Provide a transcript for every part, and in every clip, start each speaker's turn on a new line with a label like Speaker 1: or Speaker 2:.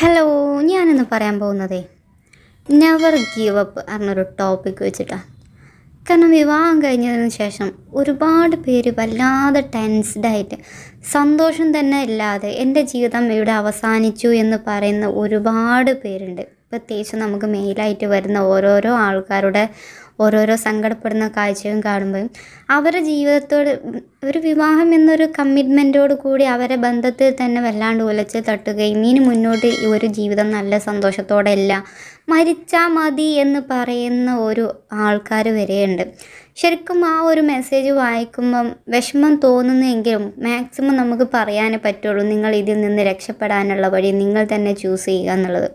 Speaker 1: hello ഞാനിന്ന് പറയാൻ പോകുന്നതേ നെവർ ഗീവ് അപ്പ് എന്നൊരു ടോപ്പിക് വെച്ചിട്ടാണ് കാരണം വിവാഹം കഴിഞ്ഞതിന് ശേഷം ഒരുപാട് പേര് വല്ലാതെ ടെൻസ്ഡായിട്ട് സന്തോഷം തന്നെ ഇല്ലാതെ എൻ്റെ ജീവിതം ഇവിടെ അവസാനിച്ചു എന്ന് പറയുന്ന ഒരുപാട് പേരുണ്ട് പ്രത്യേകിച്ച് നമുക്ക് മെയിലായിട്ട് വരുന്ന ഓരോരോ ആൾക്കാരുടെ ഓരോരോ സങ്കടപ്പെടുന്ന കാഴ്ചയും കാണുമ്പോഴും അവരുടെ ജീവിതത്തോട് ഒരു വിവാഹം എന്നൊരു കമ്മിറ്റ്മെൻറ്റോട് കൂടി അവരെ ബന്ധത്തിൽ തന്നെ വല്ലാണ്ട് ഉലച്ച് തട്ടുകയും ഇനി മുന്നോട്ട് ഒരു ജീവിതം നല്ല സന്തോഷത്തോടെ അല്ല മരിച്ചാൽ മതി എന്ന് പറയുന്ന ഒരു ആൾക്കാർ വരെയുണ്ട് ശരിക്കും ആ ഒരു മെസ്സേജ് വായിക്കുമ്പം വിഷമം തോന്നുന്നെങ്കിലും മാക്സിമം നമുക്ക് പറയാനേ പറ്റുള്ളൂ നിങ്ങൾ ഇതിൽ നിന്ന് രക്ഷപ്പെടാനുള്ള വഴി നിങ്ങൾ തന്നെ ചൂസ് ചെയ്യുക എന്നുള്ളത്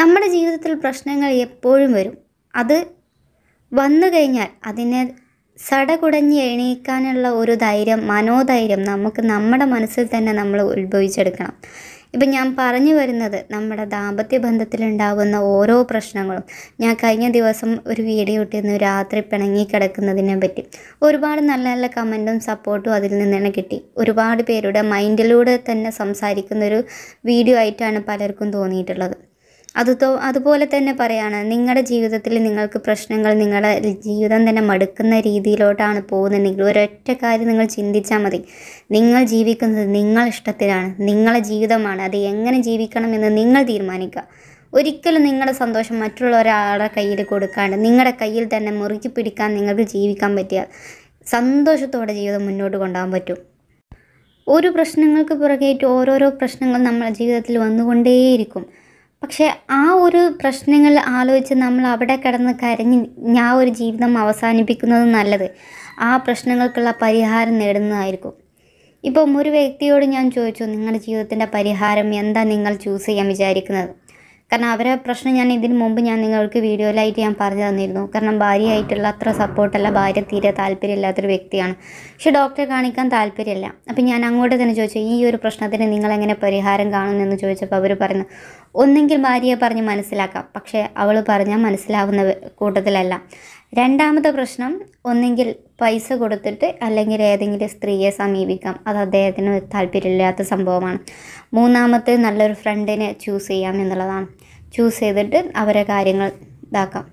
Speaker 1: നമ്മുടെ ജീവിതത്തിൽ പ്രശ്നങ്ങൾ എപ്പോഴും വരും അത് വന്നു കഴിഞ്ഞാൽ അതിനെ സടകുടഞ്ഞ് എണീക്കാനുള്ള ഒരു ധൈര്യം മനോധൈര്യം നമുക്ക് നമ്മുടെ മനസ്സിൽ തന്നെ നമ്മൾ ഉത്ഭവിച്ചെടുക്കണം ഇപ്പം ഞാൻ പറഞ്ഞു വരുന്നത് നമ്മുടെ ദാമ്പത്യ ബന്ധത്തിലുണ്ടാകുന്ന ഓരോ പ്രശ്നങ്ങളും ഞാൻ കഴിഞ്ഞ ദിവസം ഒരു വീഡിയോ ഇട്ടിരുന്നു രാത്രി പിണങ്ങി കിടക്കുന്നതിനെ പറ്റി ഒരുപാട് നല്ല നല്ല കമൻറ്റും സപ്പോർട്ടും അതിൽ നിന്ന് തന്നെ കിട്ടി ഒരുപാട് പേരുടെ മൈൻഡിലൂടെ തന്നെ സംസാരിക്കുന്നൊരു വീഡിയോ ആയിട്ടാണ് പലർക്കും തോന്നിയിട്ടുള്ളത് അത് അതുപോലെ തന്നെ പറയാണ് നിങ്ങളുടെ ജീവിതത്തിൽ നിങ്ങൾക്ക് പ്രശ്നങ്ങൾ നിങ്ങളുടെ ജീവിതം തന്നെ മടുക്കുന്ന രീതിയിലോട്ടാണ് പോകുന്നതെങ്കിൽ ഒരൊറ്റ കാര്യം നിങ്ങൾ ചിന്തിച്ചാൽ മതി നിങ്ങൾ ജീവിക്കുന്നത് നിങ്ങൾ ഇഷ്ടത്തിലാണ് നിങ്ങളുടെ ജീവിതമാണ് അത് എങ്ങനെ ജീവിക്കണമെന്ന് നിങ്ങൾ തീരുമാനിക്കുക ഒരിക്കലും നിങ്ങളുടെ സന്തോഷം മറ്റുള്ള ഒരാളുടെ കയ്യിൽ കൊടുക്കാണ്ട് നിങ്ങളുടെ കയ്യിൽ തന്നെ മുറുക്കി പിടിക്കാൻ നിങ്ങൾക്ക് ജീവിക്കാൻ പറ്റിയ സന്തോഷത്തോടെ ജീവിതം മുന്നോട്ട് കൊണ്ടുപോകാൻ പറ്റും ഒരു പ്രശ്നങ്ങൾക്ക് പുറകേറ്റ് ഓരോരോ പ്രശ്നങ്ങൾ നമ്മുടെ ജീവിതത്തിൽ വന്നുകൊണ്ടേയിരിക്കും പക്ഷേ ആ ഒരു പ്രശ്നങ്ങൾ ആലോചിച്ച് നമ്മൾ അവിടെ കിടന്ന് കരഞ്ഞ് ഞാൻ ഒരു ജീവിതം അവസാനിപ്പിക്കുന്നത് നല്ലത് ആ പ്രശ്നങ്ങൾക്കുള്ള പരിഹാരം നേടുന്നതായിരിക്കും ഇപ്പം ഒരു വ്യക്തിയോട് ഞാൻ ചോദിച്ചു നിങ്ങളുടെ ജീവിതത്തിൻ്റെ പരിഹാരം എന്താ നിങ്ങൾ ചൂസ് ചെയ്യാൻ വിചാരിക്കുന്നത് കാരണം അവരെ പ്രശ്നം ഞാൻ ഇതിന് മുമ്പ് ഞാൻ നിങ്ങൾക്ക് വീഡിയോയിലായിട്ട് ഞാൻ പറഞ്ഞു തന്നിരുന്നു കാരണം ഭാര്യയായിട്ടുള്ള അത്ര സപ്പോർട്ടല്ല ഭാര്യ തീരെ താല്പര്യമില്ലാത്തൊരു വ്യക്തിയാണ് പക്ഷെ ഡോക്ടറെ കാണിക്കാൻ താല്പര്യമില്ല അപ്പം ഞാൻ അങ്ങോട്ട് തന്നെ ചോദിച്ചു ഈ ഒരു പ്രശ്നത്തിന് നിങ്ങളെങ്ങനെ പരിഹാരം കാണുന്നെന്ന് ചോദിച്ചപ്പോൾ അവർ പറഞ്ഞു ഒന്നെങ്കിൽ ഭാര്യയെ പറഞ്ഞ് മനസ്സിലാക്കാം പക്ഷേ അവൾ പറഞ്ഞാൽ മനസ്സിലാവുന്ന കൂട്ടത്തിലല്ല രണ്ടാമത്തെ പ്രശ്നം ഒന്നെങ്കിൽ പൈസ കൊടുത്തിട്ട് അല്ലെങ്കിൽ ഏതെങ്കിലും സ്ത്രീയെ സമീപിക്കാം അത് അദ്ദേഹത്തിന് താല്പര്യമില്ലാത്ത സംഭവമാണ് മൂന്നാമത്തെ നല്ലൊരു ഫ്രണ്ടിനെ ചൂസ് ചെയ്യാം എന്നുള്ളതാണ് ചൂസ് ചെയ്തിട്ട് അവരെ കാര്യങ്ങൾ ഇതാക്കാം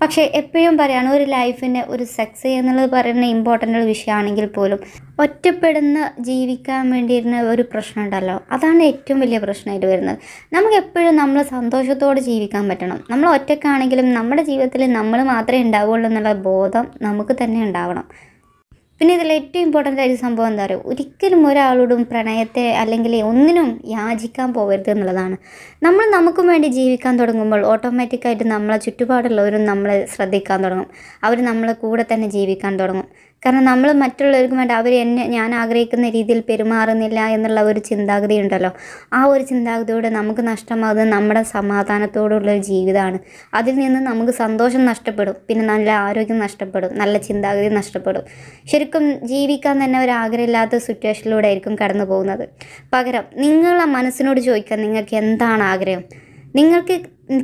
Speaker 1: പക്ഷേ എപ്പോഴും പറയുകയാണ് ഒരു ലൈഫിൻ്റെ ഒരു സെക്സ് എന്നുള്ളത് പറയുന്ന ഇമ്പോർട്ടൻ്റ് ഒരു വിഷയമാണെങ്കിൽ പോലും ഒറ്റപ്പെടുന്ന ജീവിക്കാൻ വേണ്ടിയിരുന്ന ഒരു പ്രശ്നം ഉണ്ടല്ലോ അതാണ് ഏറ്റവും വലിയ പ്രശ്നമായിട്ട് വരുന്നത് നമുക്ക് എപ്പോഴും നമ്മൾ സന്തോഷത്തോടെ ജീവിക്കാൻ പറ്റണം നമ്മൾ ഒറ്റക്കാണെങ്കിലും നമ്മുടെ ജീവിതത്തിൽ നമ്മൾ മാത്രമേ ഉണ്ടാവുകയുള്ളൂ എന്നുള്ള ബോധം നമുക്ക് തന്നെ ഉണ്ടാവണം പിന്നെ ഇതിൽ ഏറ്റവും ഇമ്പോർട്ടൻ്റ് ആയൊരു സംഭവം എന്താ പറയുക ഒരിക്കലും ഒരാളോടും പ്രണയത്തെ അല്ലെങ്കിൽ ഒന്നിനും യാചിക്കാൻ പോകരുത് എന്നുള്ളതാണ് നമ്മൾ നമുക്കും വേണ്ടി ജീവിക്കാൻ തുടങ്ങുമ്പോൾ ഓട്ടോമാറ്റിക്കായിട്ട് നമ്മളെ ചുറ്റുപാടുള്ളവരും നമ്മളെ ശ്രദ്ധിക്കാൻ തുടങ്ങും അവർ നമ്മളെ കൂടെ തന്നെ ജീവിക്കാൻ തുടങ്ങും കാരണം നമ്മൾ മറ്റുള്ളവർക്ക് വേണ്ട അവർ എന്നെ ഞാൻ ആഗ്രഹിക്കുന്ന രീതിയിൽ പെരുമാറുന്നില്ല എന്നുള്ള ഒരു ചിന്താഗതി ഉണ്ടല്ലോ ആ ഒരു ചിന്താഗതിയോടെ നമുക്ക് നഷ്ടമാകുന്നത് നമ്മുടെ സമാധാനത്തോടുള്ള ഒരു ജീവിതമാണ് അതിൽ നിന്ന് നമുക്ക് സന്തോഷം നഷ്ടപ്പെടും പിന്നെ നല്ല ആരോഗ്യം നഷ്ടപ്പെടും നല്ല ചിന്താഗതി നഷ്ടപ്പെടും ശരിക്കും ജീവിക്കാൻ തന്നെ ഒരു ആഗ്രഹമില്ലാത്ത സിറ്റുവേഷനിലൂടെ ആയിരിക്കും കടന്നു പോകുന്നത് പകരം നിങ്ങളെ മനസ്സിനോട് ചോദിക്കാൻ നിങ്ങൾക്ക് എന്താണ് ആഗ്രഹം നിങ്ങൾക്ക്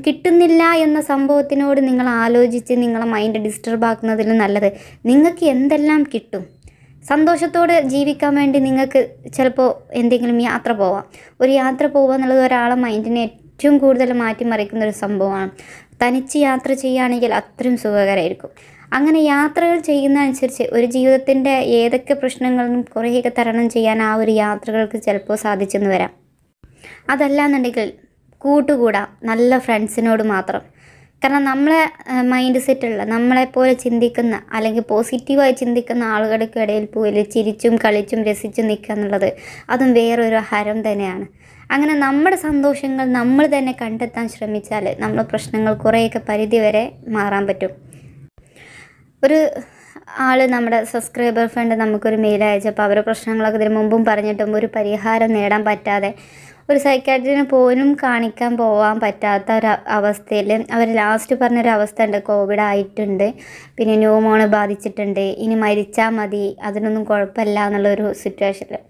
Speaker 1: കിട്ടുന്നില്ല എന്ന സംഭവത്തിനോട് നിങ്ങൾ ആലോചിച്ച് നിങ്ങളെ മൈൻഡ് ഡിസ്റ്റർബ് ആക്കുന്നതിൽ നല്ലത് നിങ്ങൾക്ക് എന്തെല്ലാം കിട്ടും സന്തോഷത്തോടെ ജീവിക്കാൻ വേണ്ടി നിങ്ങൾക്ക് ചിലപ്പോൾ എന്തെങ്കിലും യാത്ര പോവാം ഒരു യാത്ര പോവുക എന്നുള്ളത് ഒരാളെ മൈൻഡിനെ ഏറ്റവും കൂടുതൽ മാറ്റിമറിക്കുന്ന ഒരു സംഭവമാണ് തനിച്ച് യാത്ര ചെയ്യുകയാണെങ്കിൽ അത്രയും സുഖകരമായിരിക്കും അങ്ങനെ യാത്രകൾ അനുസരിച്ച് ഒരു ജീവിതത്തിൻ്റെ ഏതൊക്കെ പ്രശ്നങ്ങളും കുറേയൊക്കെ തരണം ചെയ്യാൻ ആ ഒരു യാത്രകൾക്ക് ചിലപ്പോൾ സാധിച്ചെന്ന് വരാം അതല്ല എന്നുണ്ടെങ്കിൽ കൂട്ടുകൂടാം നല്ല ഫ്രണ്ട്സിനോട് മാത്രം കാരണം നമ്മളെ മൈൻഡ് സെറ്റുള്ള നമ്മളെപ്പോലെ ചിന്തിക്കുന്ന അല്ലെങ്കിൽ പോസിറ്റീവായി ചിന്തിക്കുന്ന ആളുകൾക്ക് ഇടയിൽ പോയി ചിരിച്ചും കളിച്ചും രസിച്ചും നിൽക്കുക എന്നുള്ളത് അതും വേറൊരു ഹരം തന്നെയാണ് അങ്ങനെ നമ്മുടെ സന്തോഷങ്ങൾ നമ്മൾ തന്നെ കണ്ടെത്താൻ ശ്രമിച്ചാൽ നമ്മൾ പ്രശ്നങ്ങൾ കുറേയൊക്കെ പരിധി വരെ മാറാൻ പറ്റും ഒരു ആൾ നമ്മുടെ സബ്സ്ക്രൈബർ ഫ്രണ്ട് നമുക്കൊരു മെയിൽ അയച്ചപ്പോൾ അവരുടെ പ്രശ്നങ്ങളൊക്കെ ഇതിനു മുമ്പും പറഞ്ഞിട്ടും ഒരു പരിഹാരം നേടാൻ പറ്റാതെ ഒരു സൈക്കാട്രിനെ പോലും കാണിക്കാൻ പോകാൻ പറ്റാത്ത ഒരു അവസ്ഥയിൽ അവർ ലാസ്റ്റ് പറഞ്ഞൊരു അവസ്ഥ ഉണ്ട് കോവിഡ് ആയിട്ടുണ്ട് പിന്നെ ന്യൂമോണ് ബാധിച്ചിട്ടുണ്ട് ഇനി മരിച്ചാൽ മതി അതിനൊന്നും കുഴപ്പമില്ല എന്നുള്ളൊരു സിറ്റുവേഷനിൽ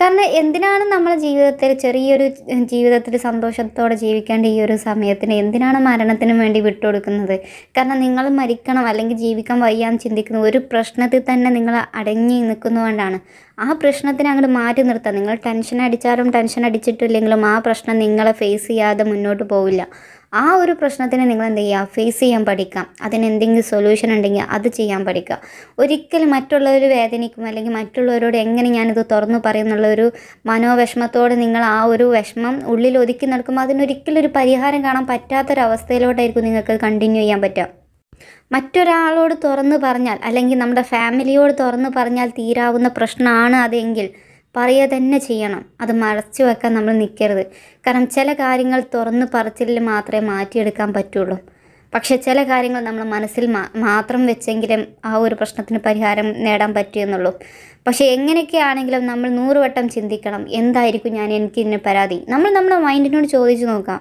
Speaker 1: കാരണം എന്തിനാണ് നമ്മളെ ജീവിതത്തിൽ ചെറിയൊരു ജീവിതത്തിൽ സന്തോഷത്തോടെ ജീവിക്കേണ്ട ഈ ഒരു സമയത്തിന് എന്തിനാണ് മരണത്തിന് വേണ്ടി വിട്ടുകൊടുക്കുന്നത് കാരണം നിങ്ങൾ മരിക്കണം അല്ലെങ്കിൽ ജീവിക്കാൻ വയ്യാന്ന് ചിന്തിക്കുന്ന ഒരു പ്രശ്നത്തിൽ തന്നെ നിങ്ങൾ അടങ്ങി നിൽക്കുന്നതുകൊണ്ടാണ് ആ പ്രശ്നത്തിന് അങ്ങോട്ട് മാറ്റി നിർത്താം നിങ്ങൾ ടെൻഷൻ അടിച്ചാലും ടെൻഷൻ അടിച്ചിട്ടില്ലെങ്കിലും ആ പ്രശ്നം നിങ്ങളെ ഫേസ് ചെയ്യാതെ മുന്നോട്ട് പോവില്ല ആ ഒരു പ്രശ്നത്തിന് നിങ്ങൾ എന്ത് ചെയ്യുക ഫേസ് ചെയ്യാൻ പഠിക്കാം അതിന് എന്തെങ്കിലും സൊല്യൂഷൻ ഉണ്ടെങ്കിൽ അത് ചെയ്യാൻ പഠിക്കുക ഒരിക്കലും മറ്റുള്ളവർ വേദനിക്കും അല്ലെങ്കിൽ മറ്റുള്ളവരോട് എങ്ങനെ ഞാനിത് തുറന്നു പറയുന്നുള്ള ഒരു മനോവിഷമത്തോടെ നിങ്ങൾ ആ ഒരു വിഷമം ഉള്ളിൽ ഒതുക്കി നടക്കുമ്പോൾ അതിനൊരിക്കലും ഒരു പരിഹാരം കാണാൻ പറ്റാത്തൊരവസ്ഥയിലോട്ടായിരിക്കും നിങ്ങൾക്ക് കണ്ടിന്യൂ ചെയ്യാൻ പറ്റുക മറ്റൊരാളോട് തുറന്നു പറഞ്ഞാൽ അല്ലെങ്കിൽ നമ്മുടെ ഫാമിലിയോട് തുറന്നു പറഞ്ഞാൽ തീരാവുന്ന പ്രശ്നമാണ് അതെങ്കിൽ പറയുക തന്നെ ചെയ്യണം അത് മറച്ചു വെക്കാൻ നമ്മൾ നിൽക്കരുത് കാരണം ചില കാര്യങ്ങൾ തുറന്ന് പറച്ചിൽ മാത്രമേ മാറ്റിയെടുക്കാൻ പറ്റുള്ളൂ പക്ഷേ ചില കാര്യങ്ങൾ നമ്മൾ മനസ്സിൽ മാത്രം വെച്ചെങ്കിലും ആ ഒരു പ്രശ്നത്തിന് പരിഹാരം നേടാൻ പറ്റുമെന്നുള്ളൂ പക്ഷേ എങ്ങനെയൊക്കെ ആണെങ്കിലും നമ്മൾ നൂറുവട്ടം ചിന്തിക്കണം എന്തായിരിക്കും ഞാൻ എനിക്ക് ഇതിന് പരാതി നമ്മൾ നമ്മുടെ മൈൻഡിനോട് ചോദിച്ചു നോക്കാം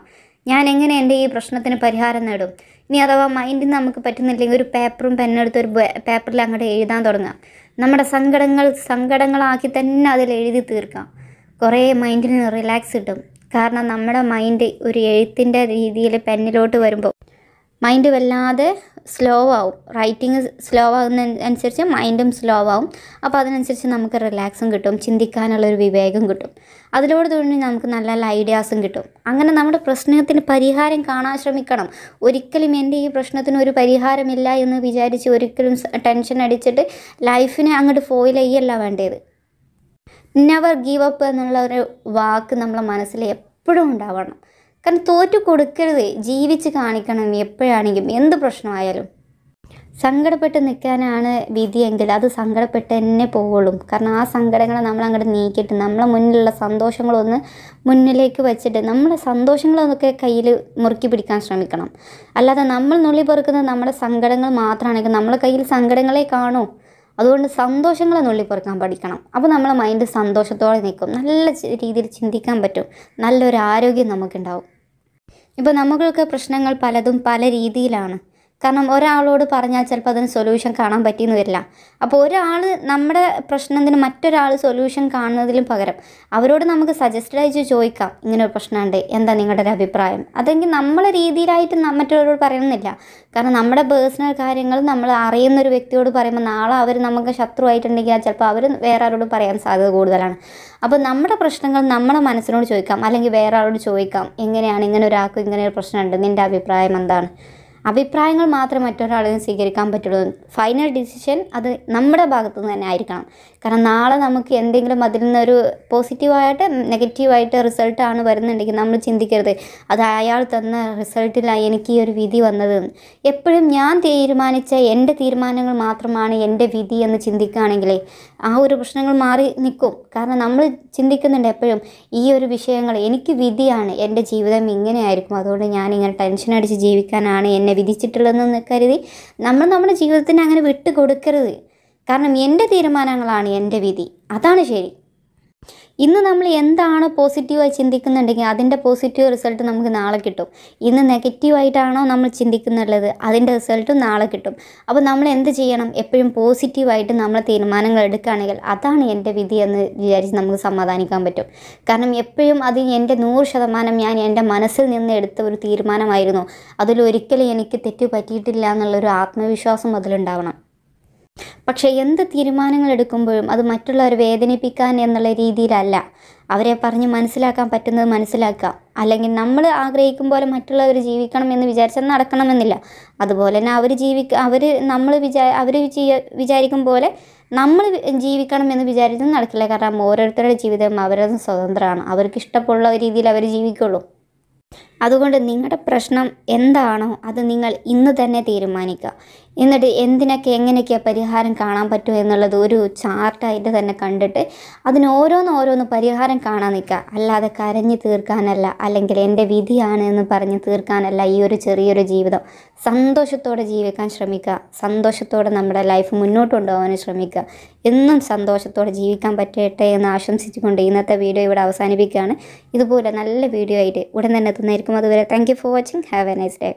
Speaker 1: ഞാൻ എങ്ങനെ എൻ്റെ ഈ പ്രശ്നത്തിന് പരിഹാരം നേടും ഇനി അഥവാ മൈൻഡിൽ നമുക്ക് പറ്റുന്നില്ലെങ്കിൽ ഒരു പേപ്പറും പെന്നെടുത്ത് ഒരു പേപ്പറിൽ അങ്ങോട്ട് എഴുതാൻ തുടങ്ങാം നമ്മുടെ സങ്കടങ്ങൾ സങ്കടങ്ങളാക്കി തന്നെ അതിൽ എഴുതി തീർക്കാം കുറേ മൈൻഡിന് റിലാക്സ് കിട്ടും കാരണം നമ്മുടെ മൈൻഡ് ഒരു എഴുത്തിൻ്റെ രീതിയിൽ പെന്നിലോട്ട് വരുമ്പോൾ മൈൻഡ് വല്ലാതെ സ്ലോ ആവും റൈറ്റിംഗ് സ്ലോ ആകുന്ന അനുസരിച്ച് മൈൻഡും സ്ലോ ആവും അപ്പോൾ അതിനനുസരിച്ച് നമുക്ക് റിലാക്സും കിട്ടും ചിന്തിക്കാനുള്ളൊരു വിവേകം കിട്ടും അതിലൂടെ തുടങ്ങി നമുക്ക് നല്ല നല്ല ഐഡിയാസും കിട്ടും അങ്ങനെ നമ്മുടെ പ്രശ്നത്തിന് പരിഹാരം കാണാൻ ശ്രമിക്കണം ഒരിക്കലും എൻ്റെ ഈ പ്രശ്നത്തിന് ഒരു പരിഹാരമില്ല എന്ന് വിചാരിച്ച് ഒരിക്കലും ടെൻഷൻ അടിച്ചിട്ട് ലൈഫിനെ അങ്ങോട്ട് ഫോയിൽ ചെയ്യല്ല വേണ്ടത് നെവർ ഗീവ് അപ്പ് എന്നുള്ള ഒരു വാക്ക് നമ്മളെ മനസ്സിൽ എപ്പോഴും ഉണ്ടാവണം കാരണം തോറ്റു കൊടുക്കരുത് ജീവിച്ച് കാണിക്കണം എപ്പോഴാണെങ്കിലും എന്ത് പ്രശ്നമായാലും സങ്കടപ്പെട്ട് നിൽക്കാനാണ് വിധിയെങ്കിൽ അത് സങ്കടപ്പെട്ട് തന്നെ പോവുള്ളൂ കാരണം ആ സങ്കടങ്ങളെ നമ്മൾ അങ്ങോട്ട് നീക്കിയിട്ട് നമ്മളെ മുന്നിലുള്ള സന്തോഷങ്ങളൊന്ന് മുന്നിലേക്ക് വെച്ചിട്ട് നമ്മളെ സന്തോഷങ്ങളൊന്നൊക്കെ കയ്യിൽ മുറുക്കി പിടിക്കാൻ ശ്രമിക്കണം അല്ലാതെ നമ്മൾ നുള്ളി പെറുക്കുന്ന നമ്മുടെ സങ്കടങ്ങൾ മാത്രമാണെങ്കിൽ നമ്മളെ കയ്യിൽ സങ്കടങ്ങളെ കാണൂ അതുകൊണ്ട് സന്തോഷങ്ങളെ നുള്ളി പെറുക്കാൻ പഠിക്കണം അപ്പോൾ നമ്മളെ മൈൻഡ് സന്തോഷത്തോടെ നിൽക്കും നല്ല രീതിയിൽ ചിന്തിക്കാൻ പറ്റും നല്ലൊരു ആരോഗ്യം നമുക്കുണ്ടാവും ഇപ്പോൾ നമ്മൾക്കൊക്കെ പ്രശ്നങ്ങൾ പലതും പല രീതിയിലാണ് കാരണം ഒരാളോട് പറഞ്ഞാൽ ചിലപ്പോൾ അതിന് സൊല്യൂഷൻ കാണാൻ പറ്റിയെന്ന് വരില്ല അപ്പോൾ ഒരാൾ നമ്മുടെ പ്രശ്നത്തിന് മറ്റൊരാൾ സൊല്യൂഷൻ കാണുന്നതിലും പകരം അവരോട് നമുക്ക് സജസ്റ്റഡ് ആയിട്ട് ചോദിക്കാം ഇങ്ങനെ ഒരു പ്രശ്നമുണ്ട് എന്താ നിങ്ങളുടെ ഒരു അഭിപ്രായം അതെങ്കിൽ നമ്മളെ രീതിയിലായിട്ട് മറ്റുള്ളവരോട് പറയണമെന്നില്ല കാരണം നമ്മുടെ പേഴ്സണൽ കാര്യങ്ങൾ നമ്മൾ അറിയുന്ന ഒരു വ്യക്തിയോട് പറയുമ്പോൾ നാളെ അവർ നമുക്ക് ശത്രു ആയിട്ടുണ്ടെങ്കിൽ ചിലപ്പോൾ അവർ വേറെ ആരോട് പറയാൻ സാധ്യത കൂടുതലാണ് അപ്പോൾ നമ്മുടെ പ്രശ്നങ്ങൾ നമ്മുടെ മനസ്സിനോട് ചോദിക്കാം അല്ലെങ്കിൽ വേറെ ആളോട് ചോദിക്കാം എങ്ങനെയാണ് ഇങ്ങനെ ഒരാൾക്ക് ഇങ്ങനെ ഒരു പ്രശ്നമുണ്ട് നിൻ്റെ അഭിപ്രായം എന്താണ് അഭിപ്രായങ്ങൾ മാത്രമേ മറ്റൊരാളിൽ സ്വീകരിക്കാൻ പറ്റുള്ളൂ ഫൈനൽ ഡിസിഷൻ അത് നമ്മുടെ ഭാഗത്തു നിന്ന് തന്നെ ആയിരിക്കണം കാരണം നാളെ നമുക്ക് എന്തെങ്കിലും അതിൽ നിന്നൊരു പോസിറ്റീവായിട്ട് നെഗറ്റീവായിട്ട് റിസൾട്ടാണ് വരുന്നുണ്ടെങ്കിൽ നമ്മൾ ചിന്തിക്കരുത് അത് അയാൾ തന്ന റിസൾട്ടിലാണ് എനിക്ക് ഈ ഒരു വിധി വന്നത് എപ്പോഴും ഞാൻ തീരുമാനിച്ച എൻ്റെ തീരുമാനങ്ങൾ മാത്രമാണ് എൻ്റെ വിധി എന്ന് ചിന്തിക്കുകയാണെങ്കിലേ ആ ഒരു പ്രശ്നങ്ങൾ മാറി നിൽക്കും കാരണം നമ്മൾ ചിന്തിക്കുന്നുണ്ട് എപ്പോഴും ഈ ഒരു വിഷയങ്ങൾ എനിക്ക് വിധിയാണ് എൻ്റെ ജീവിതം ഇങ്ങനെയായിരിക്കും അതുകൊണ്ട് ഞാൻ ഇങ്ങനെ ടെൻഷൻ അടിച്ച് ജീവിക്കാനാണ് എന്നെ വിധിച്ചിട്ടുള്ളതെന്ന് കരുതി നമ്മൾ നമ്മുടെ ജീവിതത്തിന് അങ്ങനെ വിട്ടുകൊടുക്കരുത് കൊടുക്കരുത് കാരണം എൻ്റെ തീരുമാനങ്ങളാണ് എൻ്റെ വിധി അതാണ് ശരി ഇന്ന് നമ്മൾ എന്താണ് പോസിറ്റീവായി ചിന്തിക്കുന്നുണ്ടെങ്കിൽ അതിൻ്റെ പോസിറ്റീവ് റിസൾട്ട് നമുക്ക് നാളെ കിട്ടും ഇന്ന് നെഗറ്റീവായിട്ടാണോ നമ്മൾ ചിന്തിക്കുന്നുള്ളത് അതിൻ്റെ റിസൾട്ട് നാളെ കിട്ടും അപ്പോൾ നമ്മൾ എന്ത് ചെയ്യണം എപ്പോഴും പോസിറ്റീവായിട്ട് നമ്മൾ തീരുമാനങ്ങൾ എടുക്കുകയാണെങ്കിൽ അതാണ് എൻ്റെ വിധി എന്ന് വിചാരിച്ച് നമുക്ക് സമാധാനിക്കാൻ പറ്റും കാരണം എപ്പോഴും അത് എൻ്റെ നൂറ് ശതമാനം ഞാൻ എൻ്റെ മനസ്സിൽ നിന്ന് എടുത്ത ഒരു തീരുമാനമായിരുന്നു അതിലൊരിക്കലും എനിക്ക് തെറ്റ് പറ്റിയിട്ടില്ല എന്നുള്ളൊരു ആത്മവിശ്വാസം അതിലുണ്ടാവണം പക്ഷേ എന്ത് തീരുമാനങ്ങൾ എടുക്കുമ്പോഴും അത് മറ്റുള്ളവരെ വേദനിപ്പിക്കാൻ എന്നുള്ള രീതിയിലല്ല അവരെ പറഞ്ഞ് മനസ്സിലാക്കാൻ പറ്റുന്നത് മനസ്സിലാക്കുക അല്ലെങ്കിൽ നമ്മൾ ആഗ്രഹിക്കും പോലെ മറ്റുള്ളവർ ജീവിക്കണം എന്ന് വിചാരിച്ചാൽ നടക്കണമെന്നില്ല അതുപോലെ തന്നെ അവർ ജീവിക്ക അവർ നമ്മൾ വിചാ അവർ വിചാരിക്കും പോലെ നമ്മൾ ജീവിക്കണം എന്ന് വിചാരിച്ചാൽ നടക്കില്ല കാരണം ഓരോരുത്തരുടെ ജീവിതം അവരത് സ്വതന്ത്രമാണ് അവർക്ക് ഇഷ്ടമുള്ള രീതിയിൽ അവർ ജീവിക്കുള്ളൂ അതുകൊണ്ട് നിങ്ങളുടെ പ്രശ്നം എന്താണോ അത് നിങ്ങൾ ഇന്ന് തന്നെ തീരുമാനിക്കുക എന്നിട്ട് എന്തിനൊക്കെ എങ്ങനെയൊക്കെയാണ് പരിഹാരം കാണാൻ പറ്റുമോ എന്നുള്ളത് ഒരു ചാർട്ടായിട്ട് തന്നെ കണ്ടിട്ട് അതിന് ഓരോന്ന് ഓരോന്ന് പരിഹാരം കാണാൻ നിൽക്കുക അല്ലാതെ കരഞ്ഞു തീർക്കാനല്ല അല്ലെങ്കിൽ എൻ്റെ വിധിയാണ് എന്ന് പറഞ്ഞ് തീർക്കാനല്ല ഈ ഒരു ചെറിയൊരു ജീവിതം സന്തോഷത്തോടെ ജീവിക്കാൻ ശ്രമിക്കുക സന്തോഷത്തോടെ നമ്മുടെ ലൈഫ് മുന്നോട്ട് കൊണ്ടുപോകാൻ ശ്രമിക്കുക എന്നും സന്തോഷത്തോടെ ജീവിക്കാൻ പറ്റട്ടെ എന്ന് ആശംസിച്ചുകൊണ്ട് ഇന്നത്തെ വീഡിയോ ഇവിടെ അവസാനിപ്പിക്കുകയാണ് ഇതുപോലെ നല്ല വീഡിയോ ആയിട്ട് ഉടൻ തന്നെ എത്തുന്നതായിരിക്കും അതുവരെ thank for watching have a nice day